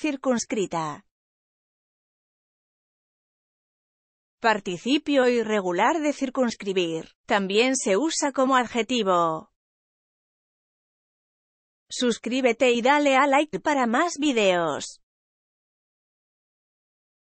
circunscrita. Participio irregular de circunscribir. También se usa como adjetivo. Suscríbete y dale a like para más videos.